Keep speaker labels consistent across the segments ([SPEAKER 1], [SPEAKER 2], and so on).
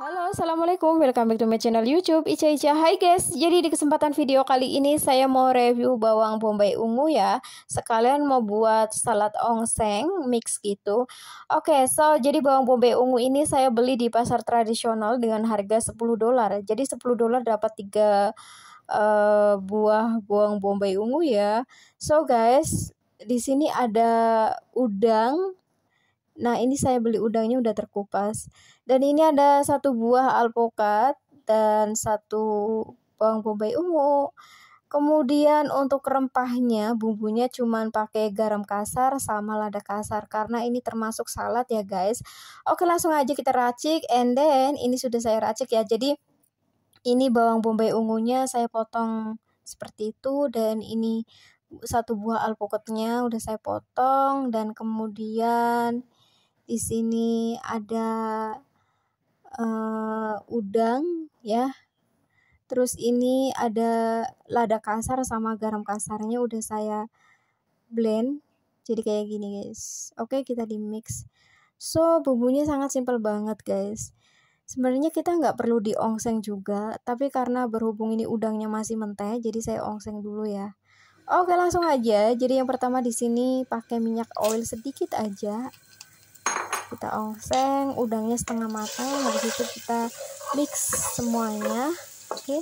[SPEAKER 1] Halo, Assalamualaikum, welcome back to my channel YouTube Ica Ica, hai guys Jadi di kesempatan video kali ini saya mau review bawang bombay ungu ya Sekalian mau buat salad ongseng, mix gitu Oke, okay, so jadi bawang bombay ungu ini saya beli di pasar tradisional dengan harga 10 dolar Jadi 10 dolar dapat 3 uh, eh, buah bawang bombay ungu ya So guys, di sini ada udang Nah, ini saya beli udangnya udah terkupas. Dan ini ada satu buah alpukat dan satu bawang bombay ungu. Kemudian untuk rempahnya, bumbunya cuman pakai garam kasar sama lada kasar karena ini termasuk salad ya guys. Oke langsung aja kita racik and then ini sudah saya racik ya. Jadi ini bawang bombay ungunya saya potong seperti itu dan ini satu buah alpukatnya udah saya potong dan kemudian di sini ada uh, udang ya. Terus ini ada lada kasar sama garam kasarnya udah saya blend. Jadi kayak gini guys. Oke, kita di mix. So, bumbunya sangat simpel banget guys. Sebenarnya kita nggak perlu di ongseng juga, tapi karena berhubung ini udangnya masih mentah, jadi saya ongseng dulu ya. Oke, langsung aja. Jadi yang pertama di sini pakai minyak oil sedikit aja kita ongseng udangnya setengah matang habis itu kita mix semuanya oke okay.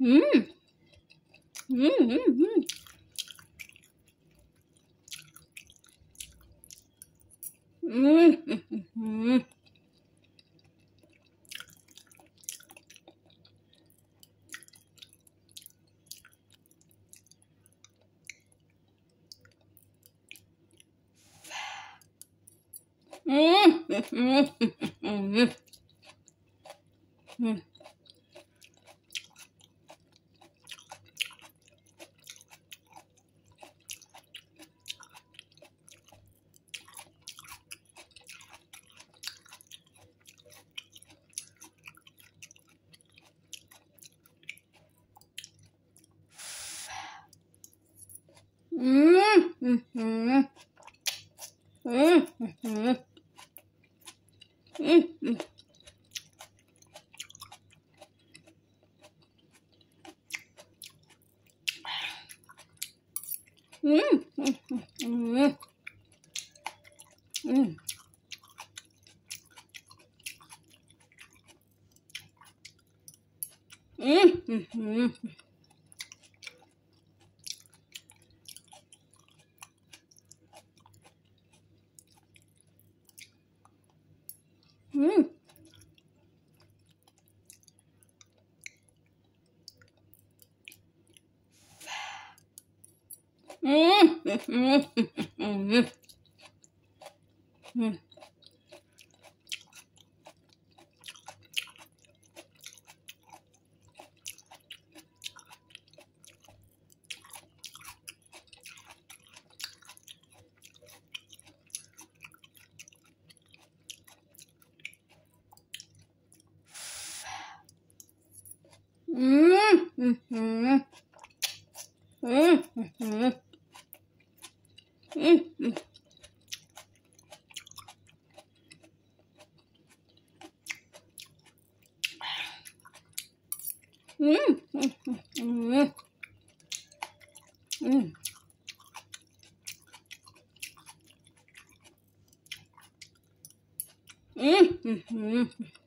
[SPEAKER 2] うん。うんうんうん。うん、うん、うん、うん、うん、うん 음, 음, 음, 음, 음, 음, 음. 음, 음, 음. 음, 음, 음. うん。うん。ん。Mm-hmm. hmm hmm